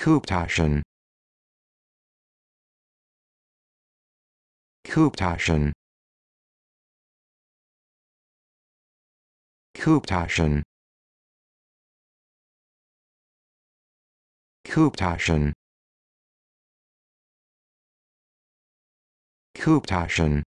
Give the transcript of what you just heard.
Cooptation Cooptation Cooptation Cooptation Cooptation